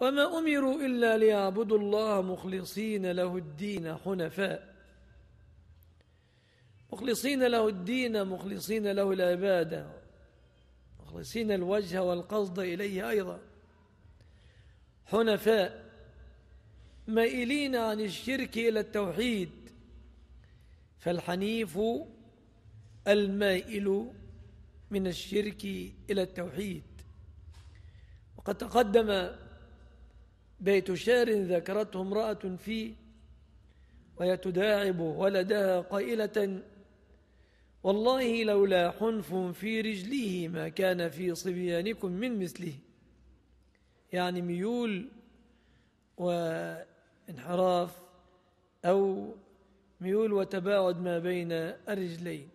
وما أمروا إلا ليعبدوا الله مخلصين له الدين حنفاء مخلصين له الدين مخلصين له العبادة مخلصين الوجه والقصد إليه أيضا حنفاء مائلين عن الشرك إلى التوحيد فالحنيف المائل من الشرك إلى التوحيد وقد تقدم بيت شعر ذكرته امرأة فيه وهي تداعب ولدها قائلة والله لولا حنف في رجله ما كان في صبيانكم من مثله يعني ميول وانحراف أو ميول وتباعد ما بين الرجلين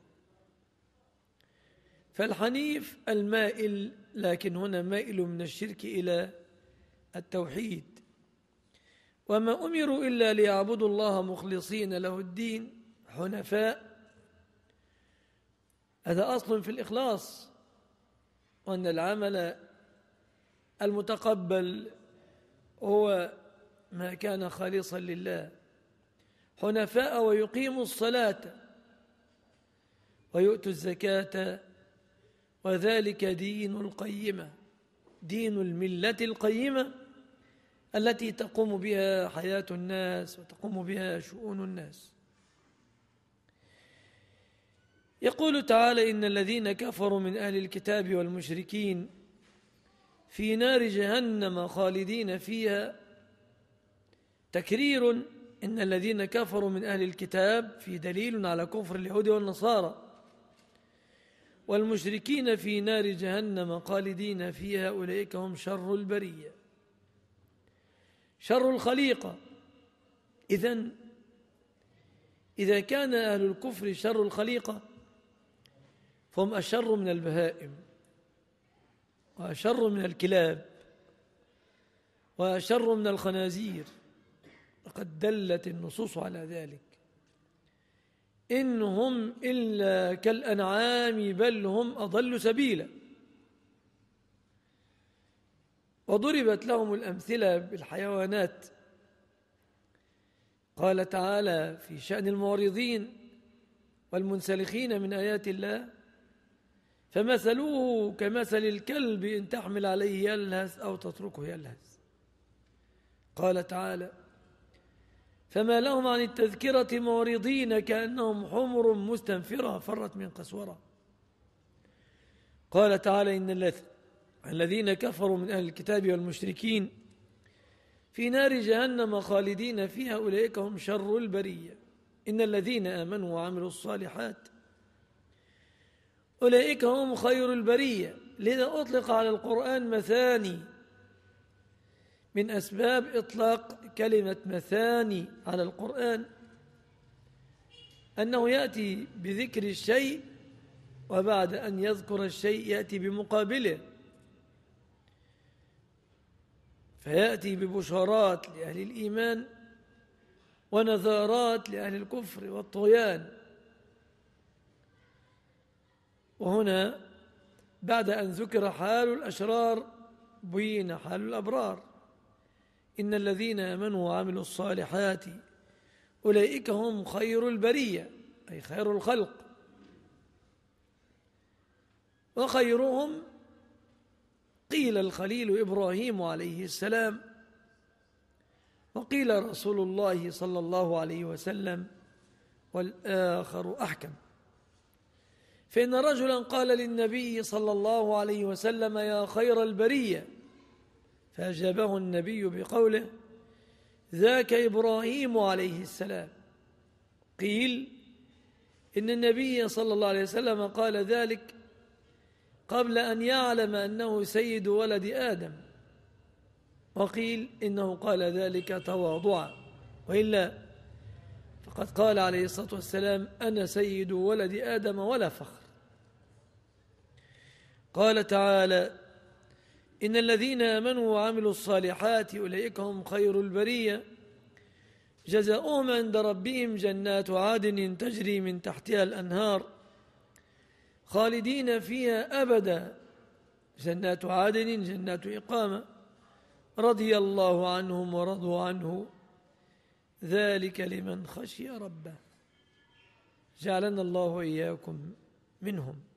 فالحنيف المائل لكن هنا مائل من الشرك إلى التوحيد وما أمروا إلا ليعبدوا الله مخلصين له الدين حنفاء هذا أصل في الإخلاص وأن العمل المتقبل هو ما كان خالصا لله حنفاء ويقيموا الصلاة ويؤتوا الزكاة وذلك دين القيمة دين الملة القيمة التي تقوم بها حياة الناس وتقوم بها شؤون الناس يقول تعالى إن الذين كفروا من أهل الكتاب والمشركين في نار جهنم خالدين فيها تكرير إن الذين كفروا من أهل الكتاب في دليل على كفر اليهود والنصارى والمشركين في نار جهنم خالدين فيها أولئك هم شر البريه شر الخليقة إذا إذا كان أهل الكفر شر الخليقة فهم أشر من البهائم وأشر من الكلاب وأشر من الخنازير وقد دلت النصوص على ذلك إن هم إلا كالأنعام بل هم أضل سبيلاً وضربت لهم الأمثلة بالحيوانات قال تعالى في شأن المعرضين والمنسلخين من آيات الله فمثلوه كمثل الكلب إن تحمل عليه يلهث أو تتركه يلهث قال تعالى فما لهم عن التذكرة معرضين كأنهم حمر مستنفرة فرت من قسورة قال تعالى إن الذين كفروا من أهل الكتاب والمشركين في نار جهنم خالدين فيها أولئك هم شر البرية إن الذين آمنوا وعملوا الصالحات أولئك هم خير البرية لذا أطلق على القرآن مثاني من أسباب إطلاق كلمة مثاني على القرآن أنه يأتي بذكر الشيء وبعد أن يذكر الشيء يأتي بمقابله فيأتي ببشارات لأهل الإيمان ونذارات لأهل الكفر والطغيان وهنا بعد أن ذكر حال الأشرار بين حال الأبرار إن الذين آمنوا وعملوا الصالحات أولئك هم خير البرية أي خير الخلق وخيرهم قيل الخليل إبراهيم عليه السلام وقيل رسول الله صلى الله عليه وسلم والآخر أحكم فإن رجلا قال للنبي صلى الله عليه وسلم يا خير البرية فأجابه النبي بقوله ذاك إبراهيم عليه السلام قيل إن النبي صلى الله عليه وسلم قال ذلك قبل أن يعلم أنه سيد ولد آدم وقيل إنه قال ذلك تواضعا وإلا فقد قال عليه الصلاة والسلام أنا سيد ولد آدم ولا فخر قال تعالى إن الذين آمنوا وعملوا الصالحات أولئك هم خير البرية جزاؤهم عند ربهم جنات عدن تجري من تحتها الأنهار خالدين فيها أبدا جنات عدن جنات إقامة رضي الله عنهم ورضوا عنه ذلك لمن خشي ربه جعلنا الله إياكم منهم